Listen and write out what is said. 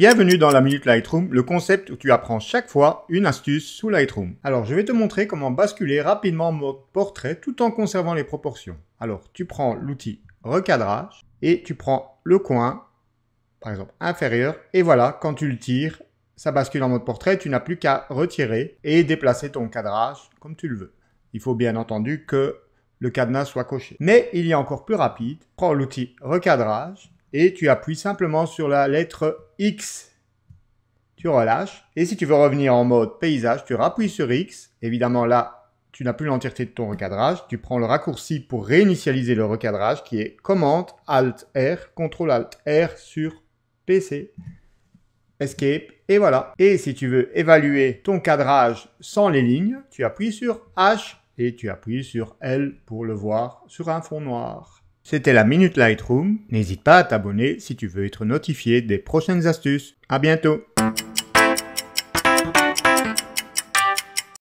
Bienvenue dans la Minute Lightroom, le concept où tu apprends chaque fois une astuce sous Lightroom. Alors je vais te montrer comment basculer rapidement en mode portrait tout en conservant les proportions. Alors tu prends l'outil recadrage et tu prends le coin, par exemple inférieur, et voilà, quand tu le tires, ça bascule en mode portrait, tu n'as plus qu'à retirer et déplacer ton cadrage comme tu le veux. Il faut bien entendu que le cadenas soit coché. Mais il y a encore plus rapide, prends l'outil recadrage et tu appuies simplement sur la lettre X. Tu relâches. Et si tu veux revenir en mode paysage, tu rappuies sur X. Évidemment, là, tu n'as plus l'entièreté de ton recadrage. Tu prends le raccourci pour réinitialiser le recadrage qui est command Alt R, Contrôle Alt R sur PC. Escape, et voilà. Et si tu veux évaluer ton cadrage sans les lignes, tu appuies sur H et tu appuies sur L pour le voir sur un fond noir. C'était la Minute Lightroom. N'hésite pas à t'abonner si tu veux être notifié des prochaines astuces. À bientôt!